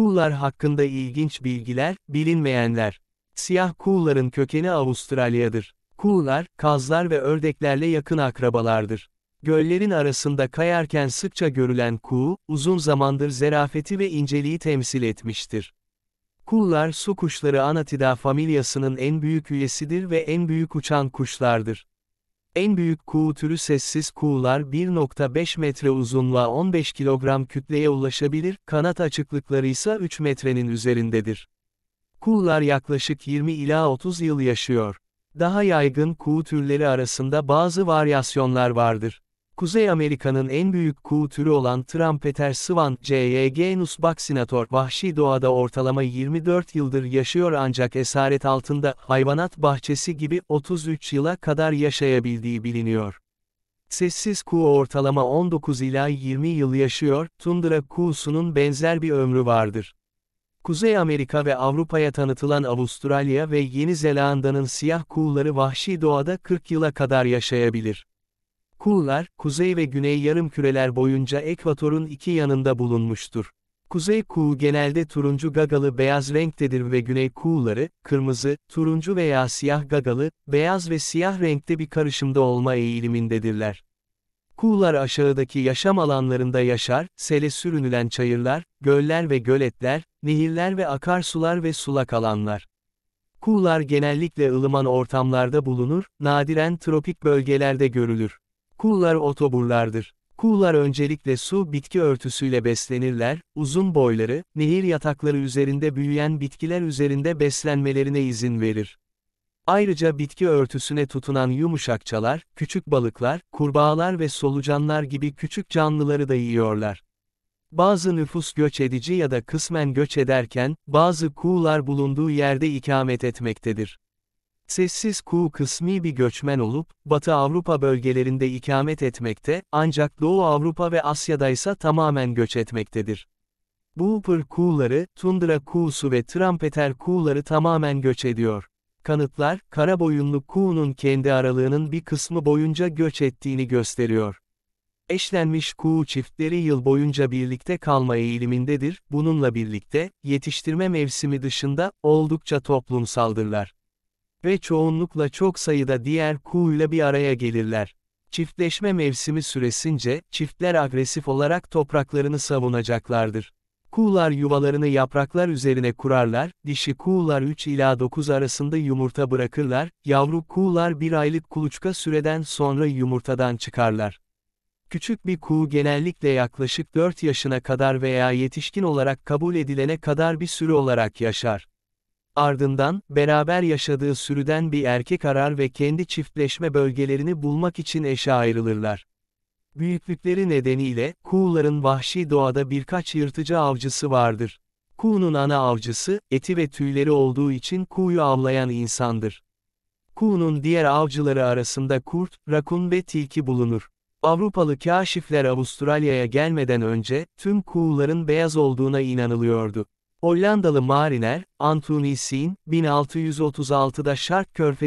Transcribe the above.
Kullar hakkında ilginç bilgiler, bilinmeyenler. Siyah kulların kökeni Avustralya'dır. Kullar, kazlar ve ördeklerle yakın akrabalardır. Göllerin arasında kayarken sıkça görülen kuğu, uzun zamandır zerafeti ve inceliği temsil etmiştir. Kullar su kuşları Anatida familyasının en büyük üyesidir ve en büyük uçan kuşlardır. En büyük kuğu türü sessiz kuğular 1.5 metre uzunluğa 15 kilogram kütleye ulaşabilir, kanat açıklıkları ise 3 metrenin üzerindedir. Kuğular yaklaşık 20 ila 30 yıl yaşıyor. Daha yaygın kuğu türleri arasında bazı varyasyonlar vardır. Kuzey Amerika'nın en büyük kuğu türü olan Trampeter Swan, CYGNus vaccinator, vahşi doğada ortalama 24 yıldır yaşıyor ancak esaret altında, hayvanat bahçesi gibi 33 yıla kadar yaşayabildiği biliniyor. Sessiz kuğu ortalama 19 ila 20 yıl yaşıyor, tundra kuğusunun benzer bir ömrü vardır. Kuzey Amerika ve Avrupa'ya tanıtılan Avustralya ve Yeni Zelanda'nın siyah kuğuları vahşi doğada 40 yıla kadar yaşayabilir. Kullar, kuzey ve güney yarım küreler boyunca ekvatorun iki yanında bulunmuştur. Kuzey kuğu genelde turuncu gagalı beyaz renktedir ve güney kuğuları, kırmızı, turuncu veya siyah gagalı, beyaz ve siyah renkte bir karışımda olma eğilimindedirler. Kuğular aşağıdaki yaşam alanlarında yaşar, sele sürünülen çayırlar, göller ve göletler, nehirler ve akarsular ve sulak alanlar. Kuğular genellikle ılıman ortamlarda bulunur, nadiren tropik bölgelerde görülür. Kuğular otoburlardır. Kuğular öncelikle su bitki örtüsüyle beslenirler, uzun boyları, nehir yatakları üzerinde büyüyen bitkiler üzerinde beslenmelerine izin verir. Ayrıca bitki örtüsüne tutunan yumuşakçalar, küçük balıklar, kurbağalar ve solucanlar gibi küçük canlıları da yiyorlar. Bazı nüfus göç edici ya da kısmen göç ederken, bazı kuğular bulunduğu yerde ikamet etmektedir. Sessiz Ku kısmi bir göçmen olup, Batı Avrupa bölgelerinde ikamet etmekte, ancak Doğu Avrupa ve Asya'da ise tamamen göç etmektedir. Bulper Kuğuları, Tundra Kuğusu ve Trampeter Kuğuları tamamen göç ediyor. Kanıtlar, kara karaboyunlu kuğunun kendi aralığının bir kısmı boyunca göç ettiğini gösteriyor. Eşlenmiş kuğu çiftleri yıl boyunca birlikte kalma eğilimindedir, bununla birlikte, yetiştirme mevsimi dışında, oldukça toplumsaldırlar. Ve çoğunlukla çok sayıda diğer kuğu ile bir araya gelirler. Çiftleşme mevsimi süresince, çiftler agresif olarak topraklarını savunacaklardır. Kuğular yuvalarını yapraklar üzerine kurarlar, dişi kuğular 3 ila 9 arasında yumurta bırakırlar, yavru kuğular 1 aylık kuluçka süreden sonra yumurtadan çıkarlar. Küçük bir kuğu genellikle yaklaşık 4 yaşına kadar veya yetişkin olarak kabul edilene kadar bir sürü olarak yaşar. Ardından, beraber yaşadığı sürüden bir erkek arar ve kendi çiftleşme bölgelerini bulmak için eşe ayrılırlar. Büyüklükleri nedeniyle, kuğuların vahşi doğada birkaç yırtıcı avcısı vardır. Kuğunun ana avcısı, eti ve tüyleri olduğu için kuğuyu avlayan insandır. Kuğunun diğer avcıları arasında kurt, rakun ve tilki bulunur. Avrupalı kaşifler Avustralya'ya gelmeden önce, tüm kuğuların beyaz olduğuna inanılıyordu. Hollandalı mariner, Anthony Sean, 1636'da Şark Körfezi